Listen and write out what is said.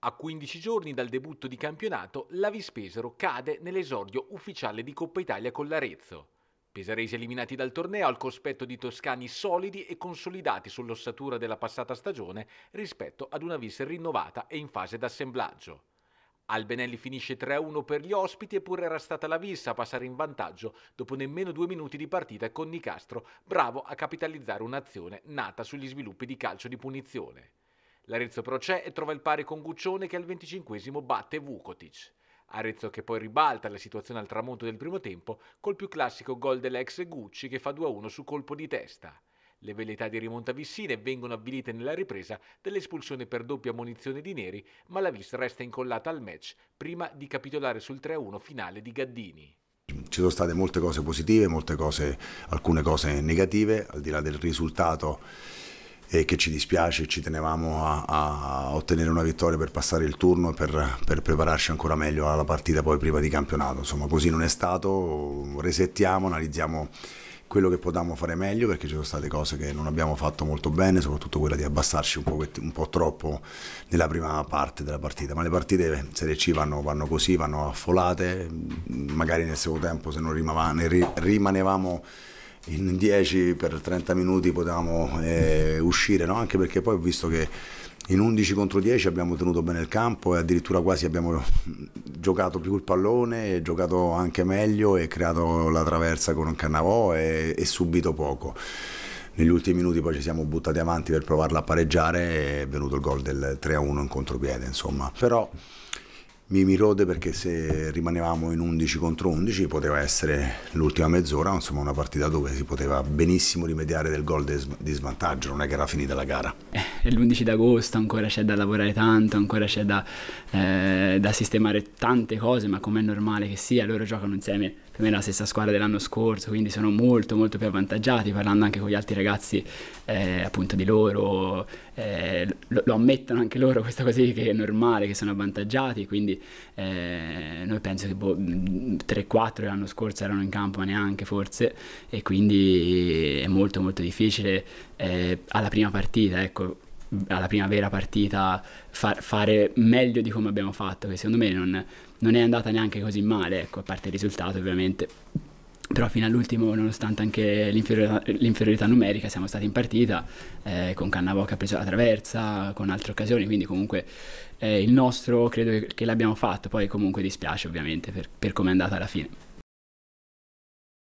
A 15 giorni dal debutto di campionato, la Vispesero cade nell'esordio ufficiale di Coppa Italia con l'Arezzo. Pesaresi eliminati dal torneo al cospetto di toscani solidi e consolidati sull'ossatura della passata stagione rispetto ad una vis rinnovata e in fase d'assemblaggio. Albenelli finisce 3-1 per gli ospiti eppure era stata la vis a passare in vantaggio dopo nemmeno due minuti di partita con Nicastro, bravo a capitalizzare un'azione nata sugli sviluppi di calcio di punizione. L'Arezzo però c'è e trova il pari con Guccione che al 25 batte Vukotic. Arezzo che poi ribalta la situazione al tramonto del primo tempo col più classico gol dell'ex Gucci che fa 2-1 su colpo di testa. Le velleità di rimonta Rimontavissine vengono avvilite nella ripresa dell'espulsione per doppia munizione di Neri, ma la vista resta incollata al match prima di capitolare sul 3-1 finale di Gaddini. Ci sono state molte cose positive, molte cose, alcune cose negative, al di là del risultato e che ci dispiace, ci tenevamo a, a, ottenere una vittoria per passare il turno e per, per, prepararci ancora meglio alla partita poi prima di campionato. Insomma, così non è stato, resettiamo, analizziamo quello che potevamo fare meglio perché ci sono state cose che non abbiamo fatto molto bene, soprattutto quella di abbassarci un po', un po troppo nella prima parte della partita, ma le partite in Serie C vanno, vanno così, vanno affolate, magari nel secondo tempo se non rimanevamo in 10 per 30 minuti potevamo eh, uscire, no? anche perché poi ho visto che in 11 contro 10 abbiamo tenuto bene il campo e addirittura quasi abbiamo mm, giocato più il pallone, giocato anche meglio e creato la traversa con Cannavò e, e subito poco. Negli ultimi minuti poi ci siamo buttati avanti per provarla a pareggiare e è venuto il gol del 3-1 in contropiede, insomma. Però Mimi Road perché se rimanevamo in 11 contro 11 poteva essere l'ultima mezz'ora, insomma una partita dove si poteva benissimo rimediare del gol di svantaggio, non è che era finita la gara. Eh, è l'11 d'agosto, ancora c'è da lavorare tanto, ancora c'è da, eh, da, sistemare tante cose, ma com'è normale che sia, loro giocano insieme per me la stessa squadra dell'anno scorso, quindi sono molto molto più avvantaggiati, parlando anche con gli altri ragazzi eh, appunto di loro, eh, lo, lo, ammettono anche loro questa cosa che è normale, che sono avvantaggiati, quindi eh, noi penso che boh, 3-4 l'anno scorso erano in campo, ma neanche forse, e quindi è molto molto difficile eh, alla prima partita, ecco, alla prima vera partita far, fare meglio di come abbiamo fatto, che secondo me non, non è andata neanche così male, ecco, a parte il risultato ovviamente. Però fino all'ultimo, nonostante anche l'inferiorità, l'inferiorità numerica, siamo stati in partita eh, con Cannavo che ha preso la traversa, con altre occasioni, quindi comunque eh, il nostro credo che, l'abbiamo fatto, poi comunque dispiace ovviamente per, per come è andata alla fine.